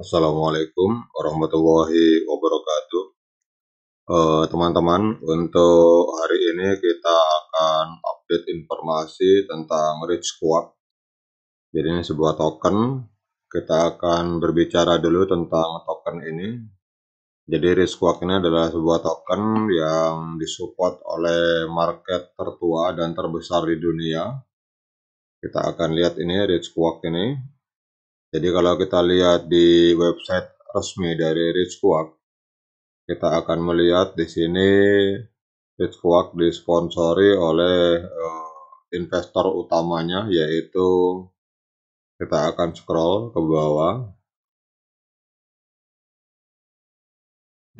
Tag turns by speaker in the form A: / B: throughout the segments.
A: Assalamualaikum warahmatullahi wabarakatuh. Eh, teman-teman, uh, untuk hari ini kita akan update informasi tentang Rich Squad. Jadi ini sebuah token. Kita akan berbicara dulu tentang token ini. Jadi Rich Squad ini adalah sebuah token yang disupport oleh market tertua dan terbesar di dunia kita akan lihat ini Rich Squad ini jadi kalau kita lihat di website resmi dari RichQuark, kita akan melihat di sini RichQuark disponsori oleh uh, investor utamanya yaitu kita akan scroll ke bawah.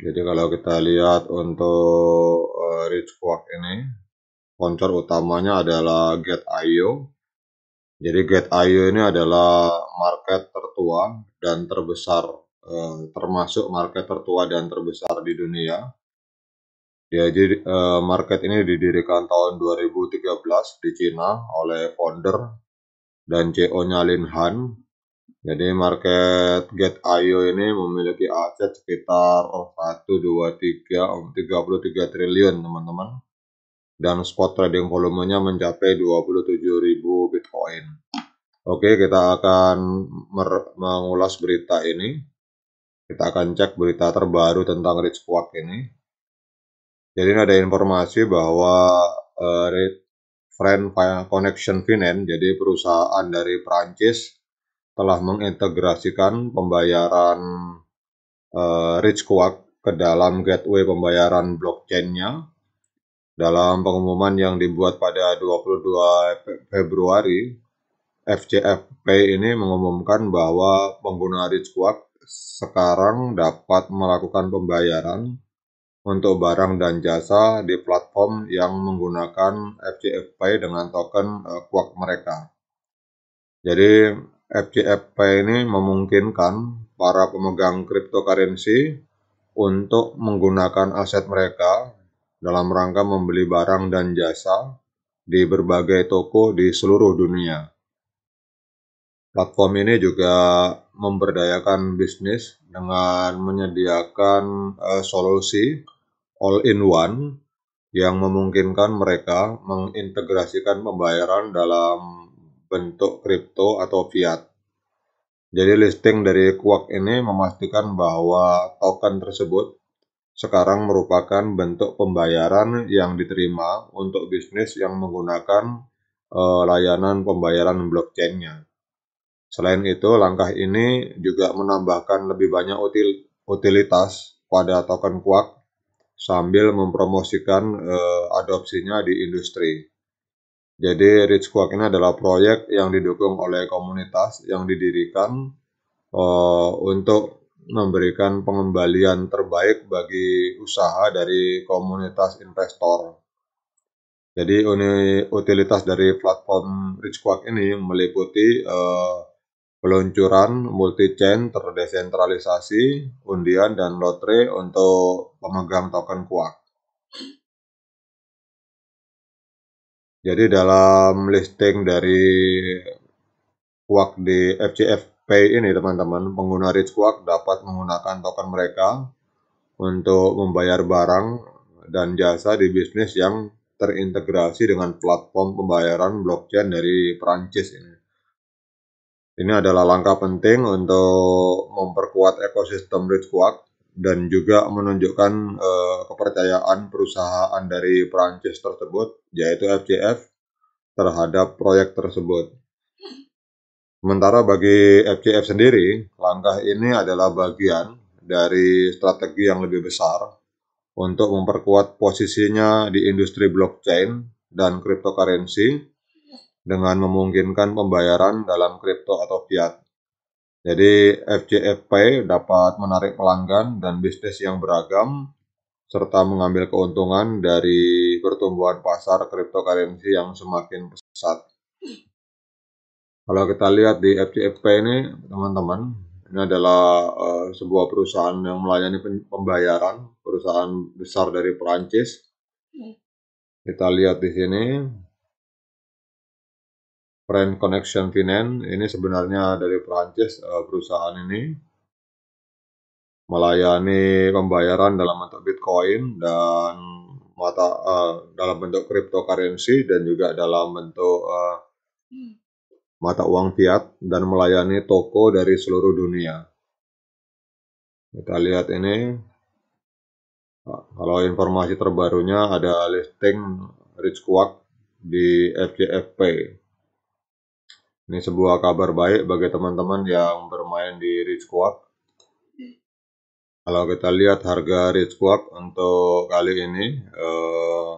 A: Jadi kalau kita lihat untuk uh, eh, Rich ini, sponsor utamanya adalah Get.io jadi GetIO ini adalah market tertua dan terbesar, eh, termasuk market tertua dan terbesar di dunia. Ya, jadi eh, market ini didirikan tahun 2013 di Cina oleh founder dan CEO-nya Lin Han. Jadi market GetIO ini memiliki aset sekitar 1, 2, 3, 33 triliun teman-teman dan spot trading volumenya mencapai 27.000 Bitcoin. Oke, kita akan mengulas berita ini. Kita akan cek berita terbaru tentang Rich Quack ini. Jadi ini ada informasi bahwa uh, Friend Connection Finance, jadi perusahaan dari Prancis telah mengintegrasikan pembayaran uh, eh, Rich Quack ke dalam gateway pembayaran blockchain-nya dalam pengumuman yang dibuat pada 22 Februari, FCFP ini mengumumkan bahwa pengguna Rich sekarang dapat melakukan pembayaran untuk barang dan jasa di platform yang menggunakan FCFP dengan token kuak e, mereka. Jadi FCFP ini memungkinkan para pemegang cryptocurrency untuk menggunakan aset mereka dalam rangka membeli barang dan jasa di berbagai toko di seluruh dunia. Platform ini juga memberdayakan bisnis dengan menyediakan uh, solusi all-in-one yang memungkinkan mereka mengintegrasikan pembayaran dalam bentuk kripto atau fiat. Jadi listing dari Kuak ini memastikan bahwa token tersebut sekarang merupakan bentuk pembayaran yang diterima untuk bisnis yang menggunakan uh, layanan pembayaran blockchain-nya. Selain itu, langkah ini juga menambahkan lebih banyak util, utilitas pada token kuak sambil mempromosikan uh, adopsinya di industri. Jadi, Rich Kuak ini adalah proyek yang didukung oleh komunitas yang didirikan uh, untuk memberikan pengembalian terbaik bagi usaha dari komunitas investor. Jadi utilitas dari platform Richquark ini meliputi eh, peluncuran multi-chain terdesentralisasi, undian, dan lotre untuk pemegang token Quark. Jadi dalam listing dari Quark di FCF Pay ini teman-teman pengguna Richwalk dapat menggunakan token mereka untuk membayar barang dan jasa di bisnis yang terintegrasi dengan platform pembayaran blockchain dari Perancis ini. Ini adalah langkah penting untuk memperkuat ekosistem Richquark dan juga menunjukkan eh, kepercayaan perusahaan dari Perancis tersebut, yaitu FCF, terhadap proyek tersebut. Sementara bagi FCF sendiri, langkah ini adalah bagian dari strategi yang lebih besar untuk memperkuat posisinya di industri blockchain dan cryptocurrency dengan memungkinkan pembayaran dalam kripto atau fiat. Jadi Pay dapat menarik pelanggan dan bisnis yang beragam serta mengambil keuntungan dari pertumbuhan pasar cryptocurrency yang semakin pesat. Kalau kita lihat di FTFP ini, teman-teman, ini adalah uh, sebuah perusahaan yang melayani pembayaran, perusahaan besar dari Perancis. Hmm. Kita lihat di sini, Brand Connection Finance, ini sebenarnya dari Perancis uh, perusahaan ini melayani pembayaran dalam bentuk Bitcoin dan mata uh, dalam bentuk cryptocurrency dan juga dalam bentuk uh, mata uang fiat dan melayani toko dari seluruh dunia. Kita lihat ini, kalau informasi terbarunya ada listing Rich Kuak di FJFP. Ini sebuah kabar baik bagi teman-teman yang bermain di Rich Kuak. Kalau kita lihat harga Rich Kuak untuk kali ini eh,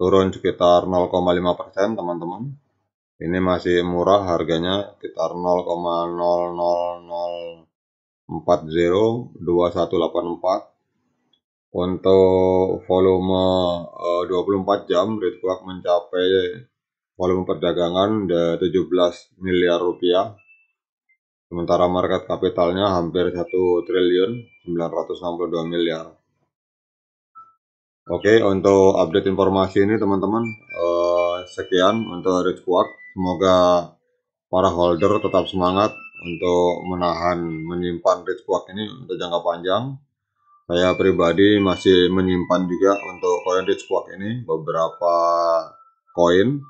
A: turun sekitar 0,5% persen, teman-teman ini masih murah harganya sekitar 0,00040 Untuk volume 24 eh, jam rate mencapai volume perdagangan 17 miliar rupiah sementara market kapitalnya hampir 1 triliun 962 miliar. Oke, untuk update informasi ini teman-teman, uh, sekian untuk Rich Quark. Semoga para holder tetap semangat untuk menahan menyimpan Rich Quark ini untuk jangka panjang. Saya pribadi masih menyimpan juga untuk koin Rich Quark ini beberapa koin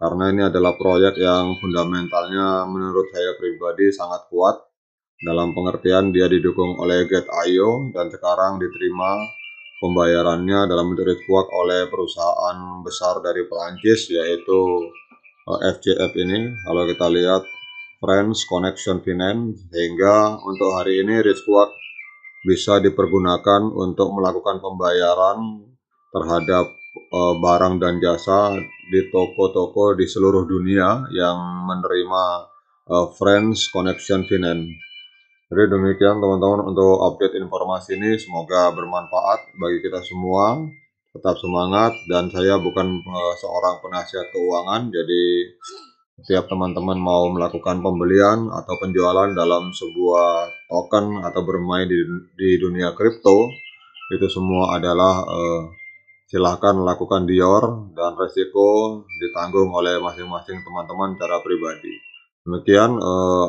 A: karena ini adalah proyek yang fundamentalnya menurut saya pribadi sangat kuat dalam pengertian dia didukung oleh Get.io dan sekarang diterima pembayarannya dalam bentuk reward oleh perusahaan besar dari Perancis yaitu FCF eh, ini kalau kita lihat Friends Connection Finance sehingga untuk hari ini Rizquak bisa dipergunakan untuk melakukan pembayaran terhadap eh, barang dan jasa di toko-toko di seluruh dunia yang menerima uh, Friends Connection Finance. Jadi demikian teman-teman untuk update informasi ini semoga bermanfaat bagi kita semua. Tetap semangat dan saya bukan eh, seorang penasihat keuangan jadi setiap teman-teman mau melakukan pembelian atau penjualan dalam sebuah token atau bermain di, di dunia kripto itu semua adalah eh, silahkan lakukan dior dan resiko ditanggung oleh masing-masing teman-teman secara pribadi. Demikian eh,